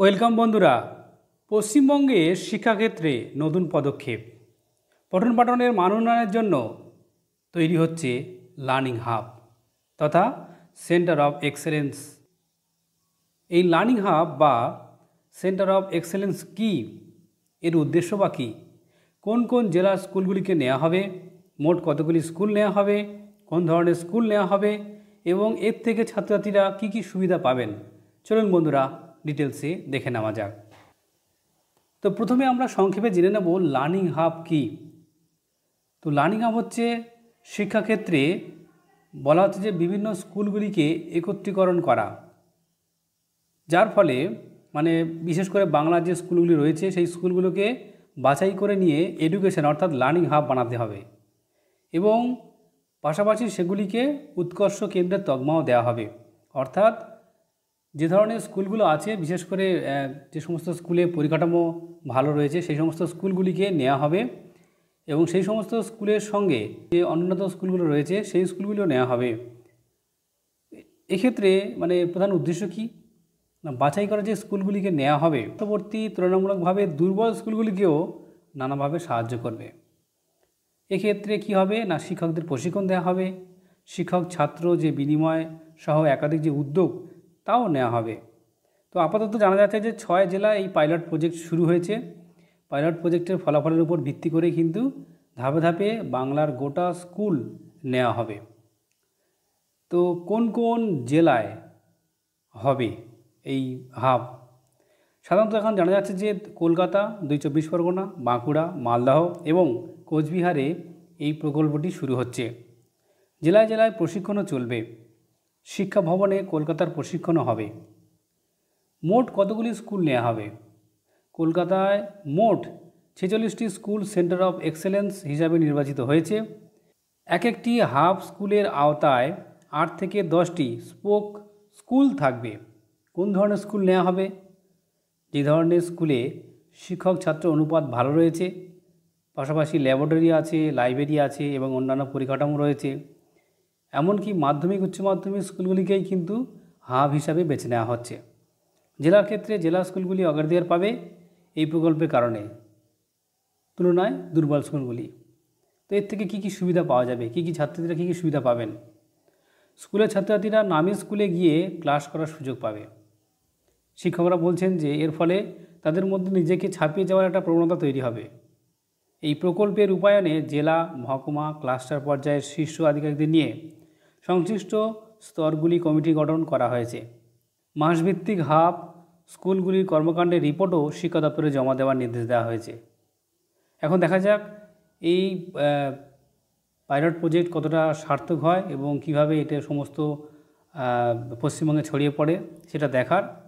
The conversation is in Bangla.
ওয়েলকাম বন্ধুরা পশ্চিমবঙ্গে শিক্ষাক্ষেত্রে নতুন পদক্ষেপ পঠন পাঠনের মান উন্নয়নের জন্য তৈরি হচ্ছে লার্নিং হাব তথা সেন্টার অফ এক্সেলেন্স এই লার্নিং হাব বা সেন্টার অফ এক্সেলেন্স কি এর উদ্দেশ্য বা কী কোন কোন জেলার স্কুলগুলিকে নেওয়া হবে মোট কতগুলি স্কুল নেওয়া হবে কোন ধরনের স্কুল নেওয়া হবে এবং এর থেকে ছাত্রছাত্রীরা কি কি সুবিধা পাবেন চলুন বন্ধুরা ডিটেলসে দেখে নেওয়া যাক তো প্রথমে আমরা সংক্ষেপে জেনে নেব লার্নিং হাব কি তো লার্নিং হাব হচ্ছে শিক্ষাক্ষেত্রে বলা হচ্ছে যে বিভিন্ন স্কুলগুলিকে একত্রীকরণ করা যার ফলে মানে বিশেষ করে বাংলার যে স্কুলগুলি রয়েছে সেই স্কুলগুলোকে বাছাই করে নিয়ে এডুকেশন অর্থাৎ লার্নিং হাব বানাতে হবে এবং পাশাপাশি সেগুলিকে উৎকর্ষ কেন্দ্রের তগমাও দেওয়া হবে অর্থাৎ যে ধরনের স্কুলগুলো আছে বিশেষ করে যে সমস্ত স্কুলে পরিকাঠামো ভালো রয়েছে সেই সমস্ত স্কুলগুলিকে নেওয়া হবে এবং সেই সমস্ত স্কুলের সঙ্গে যে অন্যান্য স্কুলগুলো রয়েছে সেই স্কুলগুলিও নেওয়া হবে এক্ষেত্রে মানে প্রধান উদ্দেশ্য কী না বাছাই করা যে স্কুলগুলিকে নেওয়া হবে পরবর্তী তুলনামূলকভাবে দুর্বল স্কুলগুলিকেও নানাভাবে সাহায্য করবে এক্ষেত্রে কি হবে না শিক্ষকদের প্রশিক্ষণ দেওয়া হবে শিক্ষক ছাত্র যে বিনিময় সহ একাধিক যে উদ্যোগ তাও নেওয়া হবে তো আপাতত জানা যাচ্ছে যে ছয় জেলা এই পাইলট প্রজেক্ট শুরু হয়েছে পাইলট প্রজেক্টের ফলাফলের উপর ভিত্তি করে কিন্তু ধাপে ধাপে বাংলার গোটা স্কুল নেওয়া হবে তো কোন কোন জেলায় হবে এই হাব সাধারণত এখন জানা যাচ্ছে যে কলকাতা দুই চব্বিশ পরগনা বাঁকুড়া মালদাহ এবং কোচবিহারে এই প্রকল্পটি শুরু হচ্ছে জেলায় জেলায় প্রশিক্ষণও চলবে শিক্ষা ভবনে কলকাতার প্রশিক্ষণও হবে মোট কতগুলি স্কুল নেওয়া হবে কলকাতায় মোট ছেচল্লিশটি স্কুল সেন্টার অফ এক্সেলেন্স হিসাবে নির্বাচিত হয়েছে এক একটি হাফ স্কুলের আওতায় আট থেকে দশটি স্পোক স্কুল থাকবে কোন ধরনের স্কুল নেওয়া হবে যে ধরনের স্কুলে শিক্ষক ছাত্র অনুপাত ভালো রয়েছে পাশাপাশি ল্যাবরেটরি আছে লাইব্রেরি আছে এবং অন্যান্য পরিকাঠামো রয়েছে এমনকি মাধ্যমিক উচ্চ মাধ্যমিক স্কুলগুলিকেই কিন্তু হাব হিসাবে বেছে নেওয়া হচ্ছে জেলার ক্ষেত্রে জেলা স্কুলগুলি অগ্রাধিকার পাবে এই প্রকল্পের কারণে তুলনায় দুর্বল স্কুলগুলি তো এর থেকে কী কী সুবিধা পাওয়া যাবে কী কী ছাত্রীরা কী কী সুবিধা পাবেন স্কুলের ছাত্রছাত্রীরা নামি স্কুলে গিয়ে ক্লাস করার সুযোগ পাবে শিক্ষকরা বলছেন যে এর ফলে তাদের মধ্যে নিজেকে ছাপিয়ে যাওয়ার একটা প্রবণতা তৈরি হবে এই প্রকল্পের রূপায়ণে জেলা মহকুমা ক্লাস্টার পর্যায়ের শীর্ষ আধিকারিকদের নিয়ে সংশ্লিষ্ট স্তরগুলি কমিটি গঠন করা হয়েছে মাসভিত্তিক হাব স্কুলগুলির কর্মকাণ্ডের রিপোর্টও শিক্ষা দপ্তরে জমা দেওয়ার নির্দেশ দেওয়া হয়েছে এখন দেখা যাক এই পাইলট প্রজেক্ট কতটা সার্থক হয় এবং কিভাবে এটা সমস্ত পশ্চিমবঙ্গে ছড়িয়ে পড়ে সেটা দেখার